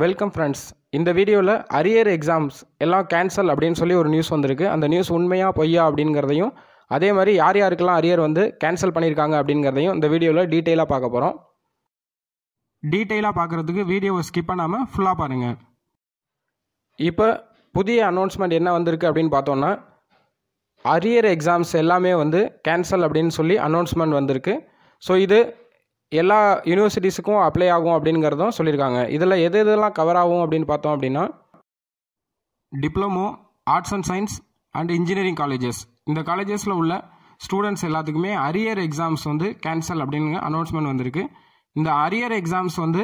welcome friends இந்த வீடியோவில் arrear exams எல்லாம் கேன்சல் அப்படின்னு சொல்லி ஒரு நியூஸ் வந்திருக்கு அந்த நியூஸ் உண்மையாக பொய்யா அப்படிங்கிறதையும் அதே மாதிரி யார் யாருக்கெல்லாம் அரியர் வந்து கேன்சல் பண்ணியிருக்காங்க அப்படிங்கிறதையும் இந்த வீடியோவில் டீட்டெயிலாக பார்க்க போகிறோம் டீட்டெயிலாக பார்க்குறதுக்கு வீடியோவை ஸ்கிப் பண்ணாமல் ஃபுல்லாக பாருங்கள் இப்போ புதிய அனௌன்ஸ்மெண்ட் என்ன வந்திருக்கு அப்படின்னு பார்த்தோன்னா அரியர் எக்ஸாம்ஸ் எல்லாமே வந்து கேன்சல் அப்படின்னு சொல்லி அனௌன்ஸ்மெண்ட் வந்திருக்கு ஸோ இது எல்லா யூனிவர்சிட்டிஸுக்கும் அப்ளை ஆகும் அப்படிங்கிறதும் சொல்லியிருக்காங்க இதில் எது எதெல்லாம் கவர் ஆகும் அப்படின்னு பார்த்தோம் அப்படின்னா diploma arts and science and engineering colleges இந்த காலேஜஸில் உள்ள ஸ்டூடெண்ட்ஸ் எல்லாத்துக்குமே அரியர் எக்ஸாம்ஸ் வந்து கேன்சல் அப்படின்னு அனௌன்ஸ்மெண்ட் வந்திருக்கு இந்த அரியர் எக்ஸாம்ஸ் வந்து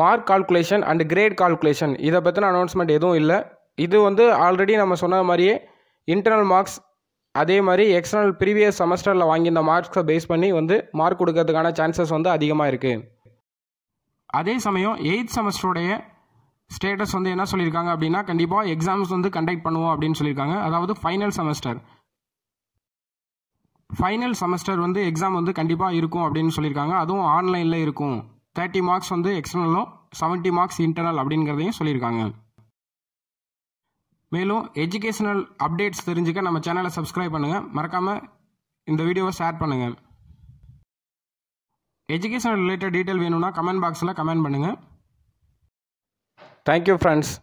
mark calculation and grade calculation இதை பற்றின அனௌன்ஸ்மெண்ட் எதுவும் இல்லை இது வந்து ஆல்ரெடி நம்ம சொன்ன மாதிரியே இன்டர்னல் மார்க்ஸ் அதே மாதிரி எக்ஸ்டர்னல் ப்ரீவியஸ் செமஸ்டரில் வாங்கியிருந்த மார்க்ஸை பேஸ் பண்ணி வந்து மார்க் கொடுக்கறதுக்கான சான்சஸ் வந்து அதிகமாக இருக்குது அதே சமயம் எயித் செமஸ்டருடைய ஸ்டேட்டஸ் வந்து என்ன சொல்லியிருக்காங்க அப்படின்னா கண்டிப்பாக எக்ஸாம்ஸ் வந்து கண்டக்ட் பண்ணுவோம் அப்படின்னு சொல்லியிருக்காங்க அதாவது ஃபைனல் செமஸ்டர் ஃபைனல் செமஸ்டர் வந்து எக்ஸாம் வந்து கண்டிப்பாக இருக்கும் அப்படின்னு சொல்லியிருக்காங்க அதுவும் ஆன்லைனில் இருக்கும் தேர்ட்டி மார்க்ஸ் வந்து எக்ஸ்டர்னலும் செவன்ட்டி மார்க்ஸ் இன்டர்னல் அப்படிங்கிறதையும் சொல்லியிருக்காங்க மேலும் எஜுகேஷனல் அப்டேட்ஸ் தெரிஞ்சுக்க நம்ம சேனலை சப்ஸ்கிரைப் பண்ணுங்கள் மறக்காமல் இந்த வீடியோவை ஷேர் பண்ணுங்கள் எஜுகேஷனல் ரிலேட்டட் டீட்டெயில் வேணும்னா கமெண்ட் பாக்ஸில் கமெண்ட் பண்ணுங்கள் தேங்க்யூ ஃப்ரெண்ட்ஸ்